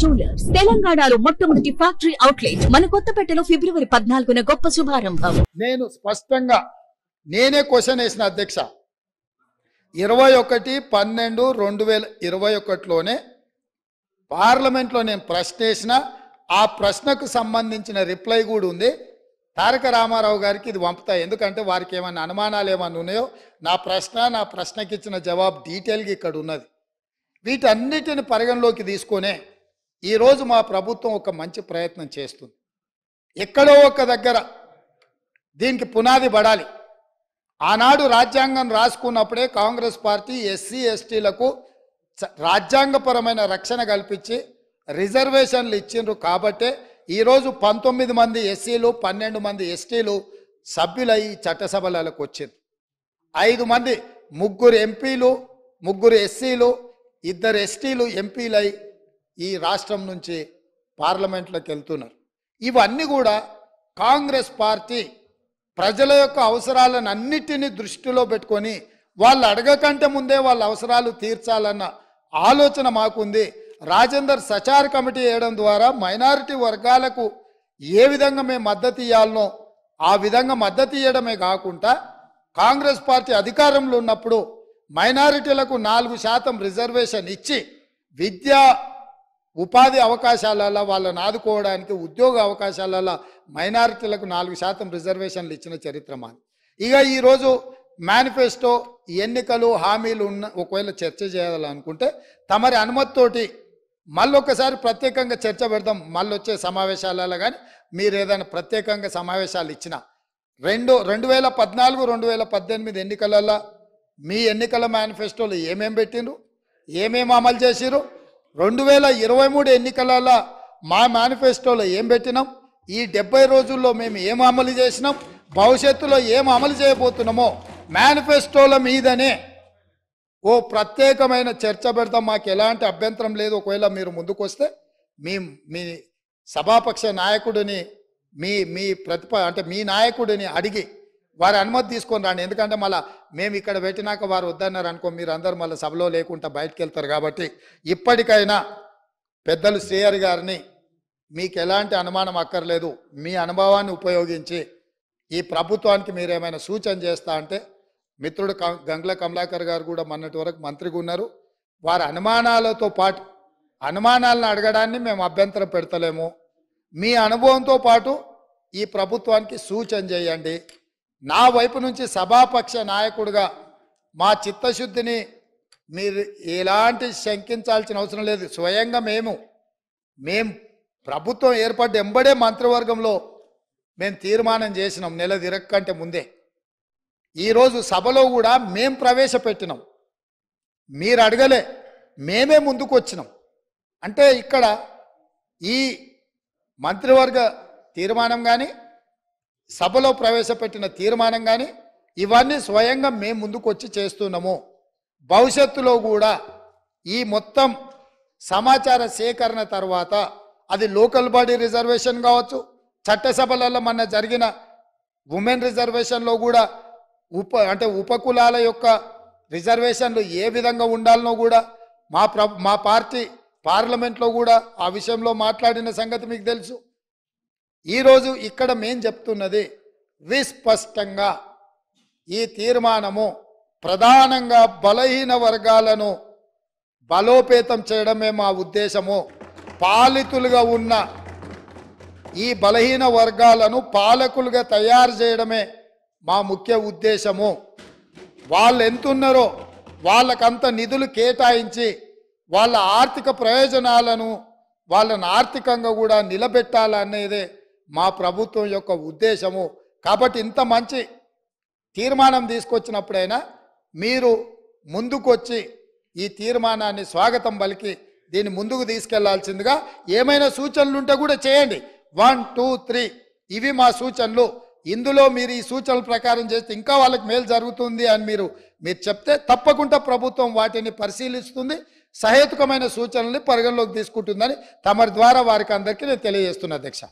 jewellers తెలంగాణలో మొట్టమొదటి factory outlet మన కొత్తపేటలో ఫిబ్రవరి పద్నాలుగున గొప్ప శుభారంభం నేను స్పష్టంగా నేనే క్వశ్చన్ వేసిన అధ్యక్ష ఇరవై ఒకటి పన్నెండు రెండు వేల ఇరవై ఒకటిలోనే పార్లమెంట్లో నేను ప్రశ్న వేసిన ఆ ప్రశ్నకు సంబంధించిన రిప్లై కూడా ఉంది తారక రామారావు గారికి ఇది పంపుతాయి ఎందుకంటే వారికి ఏమైనా అనుమానాలు ఏమైనా ఉన్నాయో నా ప్రశ్న నా ప్రశ్నకి ఇచ్చిన జవాబు డీటెయిల్గా ఇక్కడ ఉన్నది వీటన్నిటిని పరిగణలోకి తీసుకొనే ఈరోజు మా ప్రభుత్వం ఒక మంచి ప్రయత్నం చేస్తుంది ఎక్కడో ఒక దగ్గర దీనికి పునాది పడాలి ఆనాడు రాజ్యాంగం రాసుకున్నప్పుడే కాంగ్రెస్ పార్టీ ఎస్సీ ఎస్టీలకు రాజ్యాంగపరమైన రక్షణ కల్పించి రిజర్వేషన్లు ఇచ్చిండ్రు కాబట్టే ఈరోజు పంతొమ్మిది మంది ఎస్సీలు పన్నెండు మంది ఎస్టీలు సభ్యులై చట్టసభలకు వచ్చింది ఐదు మంది ముగ్గురు ఎంపీలు ముగ్గురు ఎస్సీలు ఇద్దరు ఎస్టీలు ఎంపీలై ఈ రాష్ట్రం నుంచి పార్లమెంట్లోకి వెళ్తున్నారు ఇవన్నీ కూడా కాంగ్రెస్ పార్టీ ప్రజల యొక్క అవసరాలను అన్నిటినీ దృష్టిలో పెట్టుకొని వాళ్ళు అడగకంటే ముందే వాళ్ళ అవసరాలు తీర్చాలన్న ఆలోచన మాకుంది రాజేందర్ సచార్ కమిటీ వేయడం ద్వారా మైనారిటీ వర్గాలకు ఏ విధంగా మేము మద్దతు ఇవ్వాలనో ఆ విధంగా మద్దతు ఇవ్వడమే కాకుండా కాంగ్రెస్ పార్టీ అధికారంలో ఉన్నప్పుడు మైనారిటీలకు నాలుగు శాతం రిజర్వేషన్ ఇచ్చి విద్యా ఉపాధి అవకాశాలలో వాళ్ళని ఆదుకోవడానికి ఉద్యోగ అవకాశాలలో మైనారిటీలకు నాలుగు శాతం రిజర్వేషన్లు ఇచ్చిన చరిత్ర మాది ఇక ఈరోజు మేనిఫెస్టో ఎన్నికలు హామీలు ఉన్న ఒకవేళ చర్చ చేయాలనుకుంటే తమరి అనుమతితోటి మళ్ళొకసారి ప్రత్యేకంగా చర్చ పెడదాం మళ్ళీ వచ్చే సమావేశాలలో కానీ మీరు ఏదైనా ప్రత్యేకంగా సమావేశాలు ఇచ్చిన రెండు రెండు వేల పద్నాలుగు రెండు వేల పద్దెనిమిది ఎన్నికలలో మీ ఎన్నికల మేనిఫెస్టోలు ఏమేమి పెట్టిండ్రు ఏమేమి అమలు చేసిరు రెండు వేల ఇరవై మూడు ఎన్నికలలో మా మేనిఫెస్టోలో ఏం పెట్టినాం ఈ డెబ్బై రోజుల్లో మేము ఏం అమలు చేసినాం భవిష్యత్తులో ఏం అమలు చేయబోతున్నామో మేనిఫెస్టోల మీదనే ఓ ప్రత్యేకమైన చర్చ పెడతాం మాకు ఎలాంటి అభ్యంతరం లేదు ఒకవేళ మీరు ముందుకొస్తే మీ మీ సభాపక్ష నాయకుడిని మీ మీ ప్రతిప అంటే మీ నాయకుడిని అడిగి వారి అనుమతి తీసుకొని రాండి ఎందుకంటే మళ్ళీ మేము ఇక్కడ పెట్టినాక వారు వద్దన్నారు అనుకో మీరు అందరూ మళ్ళీ సభలో లేకుండా బయటకు వెళ్తారు కాబట్టి ఇప్పటికైనా పెద్దలు శ్రేయర్ గారిని మీకు ఎలాంటి అనుమానం అక్కర్లేదు మీ అనుభవాన్ని ఉపయోగించి ఈ ప్రభుత్వానికి మీరు ఏమైనా సూచన చేస్తా అంటే మిత్రుడు గంగుల కమలాకర్ గారు కూడా మొన్నటి వరకు మంత్రిగా ఉన్నారు వారి అనుమానాలతో పాటు అనుమానాలను అడగడాన్ని మేము అభ్యంతరం పెడతలేము మీ అనుభవంతో పాటు ఈ ప్రభుత్వానికి సూచన చేయండి నా వైపు నుంచి సభాపక్ష నాయకుడిగా మా చిత్తశుద్ధిని మీరు ఎలాంటి శంకించాల్సిన అవసరం లేదు స్వయంగా మేము మేము ప్రభుత్వం ఏర్పడ్డ ఎంబడే మంత్రివర్గంలో మేము తీర్మానం చేసినాం నెల తిరగకంటే ముందే ఈరోజు సభలో కూడా మేము ప్రవేశపెట్టినాం మీరు అడగలే మేమే ముందుకు వచ్చినాం అంటే ఇక్కడ ఈ మంత్రివర్గ తీర్మానం కానీ సభలో ప్రవేశపెట్టిన తీర్మానం కానీ ఇవన్నీ స్వయంగా మేము ముందుకొచ్చి చేస్తున్నాము భవిష్యత్తులో కూడా ఈ మొత్తం సమాచార సేకరణ తర్వాత అది లోకల్ బాడీ రిజర్వేషన్ కావచ్చు చట్టసభలలో మన జరిగిన ఉమెన్ రిజర్వేషన్లో కూడా ఉప అంటే ఉపకులాల యొక్క రిజర్వేషన్లు ఏ విధంగా ఉండాలనో కూడా మా ప్ర మా పార్టీ పార్లమెంట్లో కూడా ఆ విషయంలో మాట్లాడిన సంగతి మీకు తెలుసు ఈరోజు ఇక్కడ మేం చెప్తున్నది విస్పష్టంగా ఈ తీర్మానము ప్రధానంగా బలహీన వర్గాలను బలోపేతం చేయడమే మా ఉద్దేశము పాలితులుగా ఉన్న ఈ బలహీన వర్గాలను పాలకులుగా తయారు చేయడమే మా ముఖ్య ఉద్దేశము వాళ్ళు ఎంతున్నారో వాళ్ళకంత నిధులు కేటాయించి వాళ్ళ ఆర్థిక ప్రయోజనాలను వాళ్ళను ఆర్థికంగా కూడా నిలబెట్టాలనేదే మా ప్రభుత్వం యొక్క ఉద్దేశము కాబట్టి ఇంత మంచి తీర్మానం తీసుకొచ్చినప్పుడైనా మీరు ముందుకొచ్చి ఈ తీర్మానాన్ని స్వాగతం పలికి దీన్ని ముందుకు తీసుకెళ్లాల్సిందిగా ఏమైనా సూచనలు ఉంటే కూడా చేయండి వన్ టూ త్రీ ఇవి మా సూచనలు ఇందులో మీరు ఈ సూచనల ప్రకారం చేస్తే ఇంకా వాళ్ళకి మేలు జరుగుతుంది అని మీరు మీరు చెప్తే తప్పకుండా ప్రభుత్వం వాటిని పరిశీలిస్తుంది సహేతుకమైన సూచనల్ని పరిగణలోకి తీసుకుంటుందని తమరి ద్వారా వారికి అందరికీ నేను తెలియజేస్తున్నా అధ్యక్ష